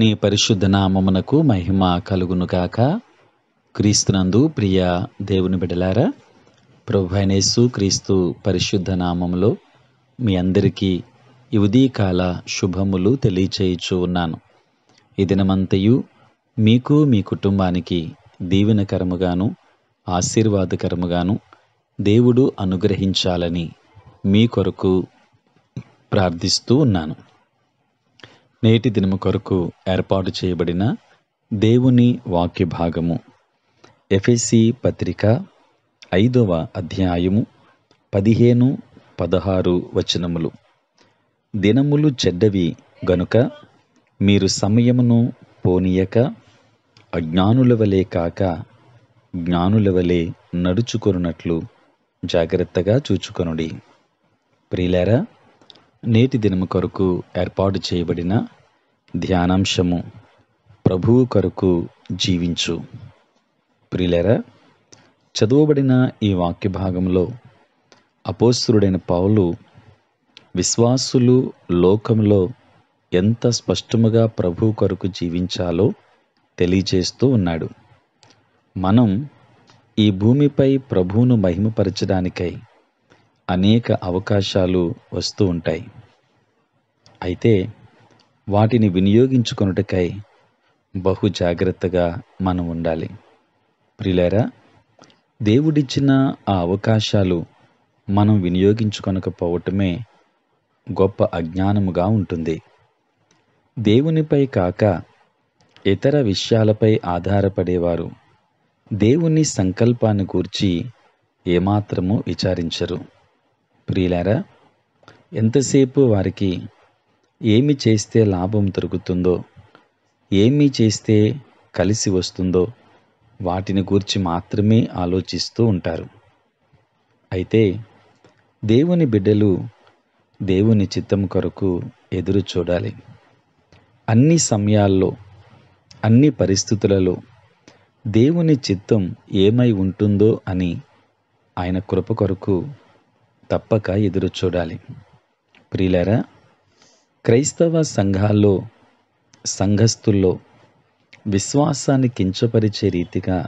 నీ పరిశుద్ధ నామమునకు మహిమ కలుగును కాక క్రీస్తునందు ప్రియ దేవుని బిడలారా ప్రభు అయినేసు క్రీస్తు పరిశుద్ధ నామములో మీ అందరికీ కాల శుభములు తెలియచేయచ్చు ఉన్నాను ఈ దినమంతయు మీకు మీ కుటుంబానికి దీవెనకరముగాను ఆశీర్వాదకరముగాను దేవుడు అనుగ్రహించాలని మీ కొరకు ప్రార్థిస్తూ ఉన్నాను నేటి దినము కొరకు ఏర్పాటు చేయబడిన దేవుని వాక్య భాగము ఎఫ్ఎస్సి పత్రిక ఐదవ అధ్యాయము పదిహేను పదహారు వచనములు దినములు చెడ్డవి గనుక మీరు సమయమును పోనీయక అజ్ఞానుల వలె కాక జ్ఞానుల వలె నడుచుకొనున్నట్లు జాగ్రత్తగా చూచుకొనుడి ప్రియులారా నేటి దినము కొరకు ఏర్పాటు చేయబడిన ధ్యానాంశము ప్రభువు కొరకు జీవించు ప్రిలెరా చదువబడిన ఈ వాక్య భాగంలో అపోస్తుడైన పౌలు విశ్వాసులు లోకంలో ఎంత స్పష్టముగా ప్రభు కొరకు జీవించాలో తెలియచేస్తూ ఉన్నాడు మనం ఈ భూమిపై ప్రభువును మహిమపరచడానికై అనేక అవకాశాలు వస్తూ ఉంటాయి అయితే వాటిని వినియోగించుకొనుటకై బహు జాగ్రత్తగా మనం ఉండాలి ప్రిలేరా దేవుడిచ్చిన ఆ అవకాశాలు మనం వినియోగించుకొనకపోవటమే గొప్ప అజ్ఞానముగా ఉంటుంది దేవునిపై కాక ఇతర విషయాలపై ఆధారపడేవారు దేవుని సంకల్పాన్ని గూర్చి ఏమాత్రము విచారించరు ప్రియులారా ఎంతసేపు వారికి ఏమి చేస్తే లాభం దొరుకుతుందో ఏమి చేస్తే కలిసి వస్తుందో వాటిని గురించి మాత్రమే ఆలోచిస్తూ ఉంటారు అయితే దేవుని బిడ్డలు దేవుని చిత్తం కొరకు ఎదురు చూడాలి అన్ని సమయాల్లో అన్ని పరిస్థితులలో దేవుని చిత్తం ఏమై ఉంటుందో అని ఆయన కృప కొరకు తప్పక ఎదురు చూడాలి ప్రియులరా క్రైస్తవ సంఘాల్లో సంఘస్థుల్లో విశ్వాసాన్ని కించపరిచే రీతిగా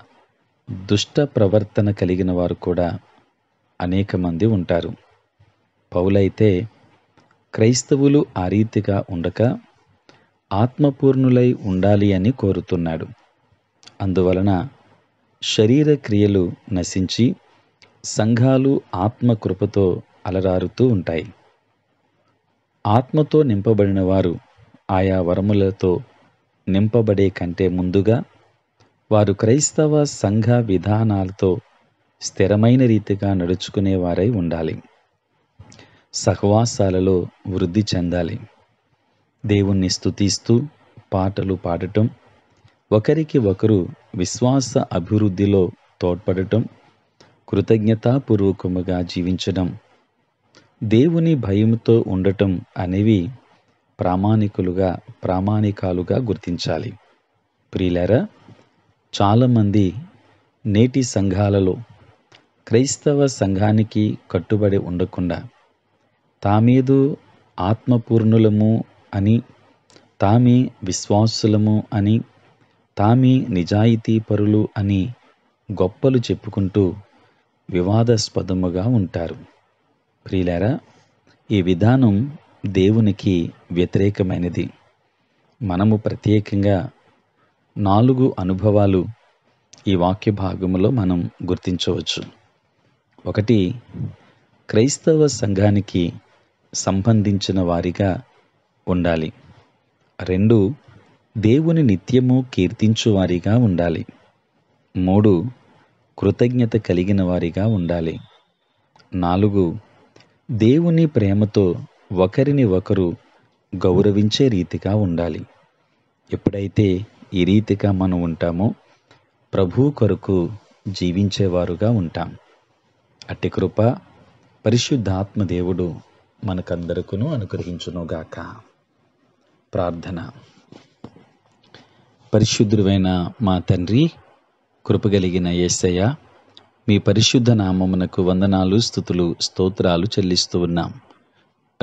దుష్ట ప్రవర్తన కలిగిన వారు కూడా అనేక మంది ఉంటారు పౌలైతే క్రైస్తవులు ఆ రీతిగా ఉండక ఆత్మపూర్ణులై ఉండాలి అని కోరుతున్నాడు అందువలన శరీర క్రియలు నశించి సంఘాలు ఆత్మకృపతో అలరారుతూ ఉంటాయి ఆత్మతో నింపబడిన వారు ఆయా వరములతో నింపబడే కంటే ముందుగా వారు క్రైస్తవ సంఘ విధానాలతో స్థిరమైన రీతిగా నడుచుకునేవారై ఉండాలి సహవాసాలలో వృద్ధి చెందాలి దేవుణ్ణి స్థుతిస్తూ పాటలు పాడటం ఒకరికి ఒకరు విశ్వాస అభివృద్ధిలో తోడ్పడటం కృతజ్ఞతాపూర్వకముగా జీవించడం దేవుని భయంతో ఉండటం అనేవి ప్రామాణికులుగా ప్రామాణికాలుగా గుర్తించాలి ప్రియులరా చాలామంది నేటి సంఘాలలో క్రైస్తవ సంఘానికి కట్టుబడి ఉండకుండా తామీదు ఆత్మపూర్ణులము అని తామే విశ్వాసులము అని తామే నిజాయితీ పరులు అని గొప్పలు చెప్పుకుంటూ వివాదాస్పదముగా ఉంటారు ప్రియులారా ఈ విధానం దేవునికి వ్యతిరేకమైనది మనము ప్రత్యేకంగా నాలుగు అనుభవాలు ఈ వాక్య భాగములో మనం గుర్తించవచ్చు ఒకటి క్రైస్తవ సంఘానికి సంబంధించిన వారిగా ఉండాలి రెండు దేవుని నిత్యము కీర్తించువారిగా ఉండాలి మూడు కృతజ్ఞత కలిగిన వారిగా ఉండాలి నాలుగు దేవుని ప్రేమతో ఒకరిని ఒకరు గౌరవించే రీతిగా ఉండాలి ఎప్పుడైతే ఈ రీతిగా మనం ఉంటామో ప్రభు కొరకు జీవించేవారుగా ఉంటాం అట్టి కృప పరిశుద్ధాత్మ దేవుడు మనకందరకును అనుగ్రహించునుగాక ప్రార్థన పరిశుద్ధుడైన మా తండ్రి కృపగలిగిన ఏసయ్య మీ పరిశుద్ధ నామమునకు వందనాలు స్థుతులు స్తోత్రాలు చెల్లిస్తూ ఉన్నాం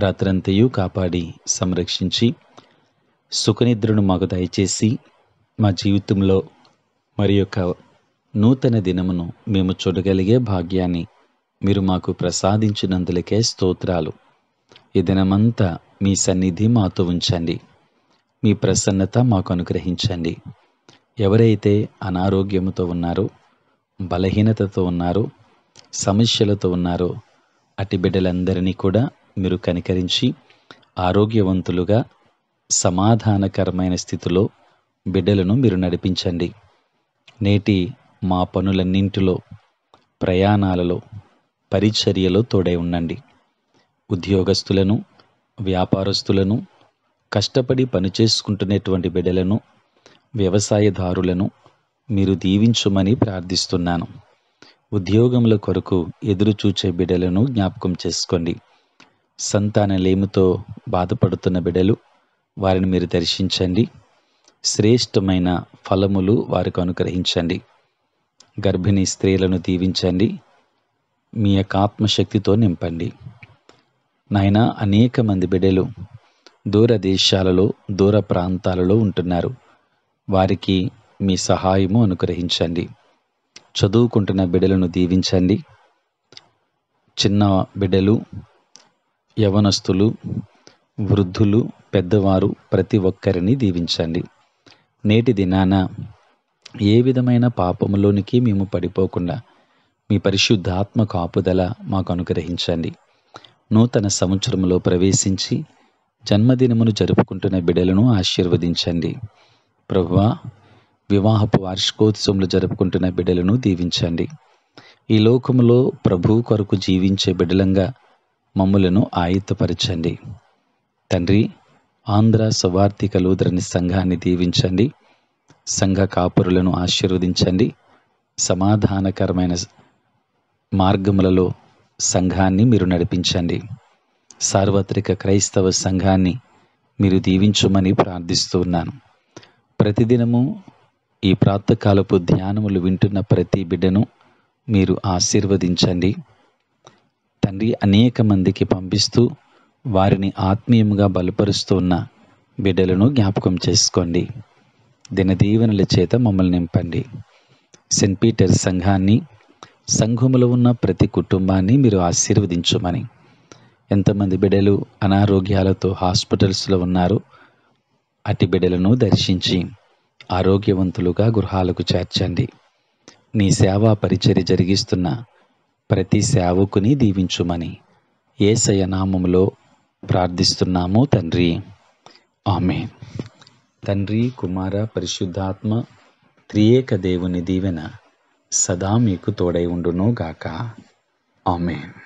రాత్రంతయు కాపాడి సంరక్షించి సుఖనిద్రను మాకు దయచేసి మా జీవితంలో మరి యొక్క నూతన దినమును మేము చూడగలిగే భాగ్యాన్ని మీరు మాకు ప్రసాదించినందులకే స్తోత్రాలు ఈ దినమంతా మీ సన్నిధి మాతో ఉంచండి మీ ప్రసన్నత మాకు అనుగ్రహించండి ఎవరైతే అనారోగ్యంతో ఉన్నారో బలహీనతతో ఉన్నారో సమస్యలతో ఉన్నారో అటు బిడ్డలందరినీ కూడా మీరు కనికరించి ఆరోగ్యవంతులుగా సమాధానకరమైన స్థితిలో బిడ్డలను మీరు నడిపించండి నేటి మా పనులన్నింటిలో ప్రయాణాలలో పరిచర్యలో తోడై ఉండండి ఉద్యోగస్తులను వ్యాపారస్తులను కష్టపడి పనిచేసుకుంటున్నటువంటి బిడ్డలను వ్యవసాయదారులను మీరు దీవించుమని ప్రార్థిస్తున్నాను ఉద్యోగముల కొరకు ఎదురుచూచే బిడలను జ్ఞాపకం చేసుకోండి సంతానలేమితో బాధపడుతున్న బిడలు వారిని మీరు దర్శించండి శ్రేష్టమైన ఫలములు వారికి అనుగ్రహించండి గర్భిణీ స్త్రీలను దీవించండి మీ యొక్క ఆత్మశక్తితో నింపండి నాయన అనేక మంది బిడలు దూర దేశాలలో దూర ప్రాంతాలలో ఉంటున్నారు వారికి మీ సహాయము అనుగ్రహించండి చదువుకుంటున్న బిడ్డలను దీవించండి చిన్న బిడ్డలు యవనస్తులు వృద్ధులు పెద్దవారు ప్రతి ఒక్కరిని దీవించండి నేటి దినాన ఏ విధమైన పాపములోనికి మేము పడిపోకుండా మీ పరిశుద్ధాత్మ కాపుదల మాకు అనుగ్రహించండి నూతన సంవత్సరంలో ప్రవేశించి జన్మదినమును జరుపుకుంటున్న బిడ్డలను ఆశీర్వదించండి ప్రభువా వివాహపు వార్షికోత్సవంలో జరుపుకుంటున్న బిడ్డలను దీవించండి ఈ లోకములో ప్రభు కొరకు జీవించే బిడ్డలంగా మమ్ములను ఆయుత్తపరచండి తండ్రి ఆంధ్ర సువార్థిక లూదరని సంఘాన్ని దీవించండి సంఘ కాపురులను ఆశీర్వదించండి సమాధానకరమైన మార్గములలో సంఘాన్ని మీరు నడిపించండి సార్వత్రిక క్రైస్తవ సంఘాన్ని మీరు దీవించమని ప్రార్థిస్తూ ఉన్నాను ప్రతిదినము ఈ ప్రాతకాలపు ధ్యానములు వింటున్న ప్రతి బిడ్డను మీరు ఆశీర్వదించండి తండ్రి అనేక మందికి పంపిస్తూ వారిని ఆత్మీయంగా బలపరుస్తున్న బిడ్డలను జ్ఞాపకం చేసుకోండి దినదీవెనల చేత మమ్మల్ని నింపండి సెంట్ పీటర్ సంఘాన్ని సంఘములో ఉన్న ప్రతి కుటుంబాన్ని మీరు ఆశీర్వదించమని ఎంతమంది బిడ్డలు అనారోగ్యాలతో హాస్పిటల్స్లో ఉన్నారో అతి బిడలను దర్శించి ఆరోగ్యవంతులుగా గృహాలకు చేర్చండి నీ సేవా పరిచర్య జరిగిస్తున్న ప్రతి సేవకుని దీవించుమని ఏ సయనామంలో ప్రార్థిస్తున్నాము తండ్రి ఆమె తండ్రి కుమార పరిశుద్ధాత్మ త్రియేక దేవుని దీవెన సదా మీకు తోడై ఉండునుగాక గాక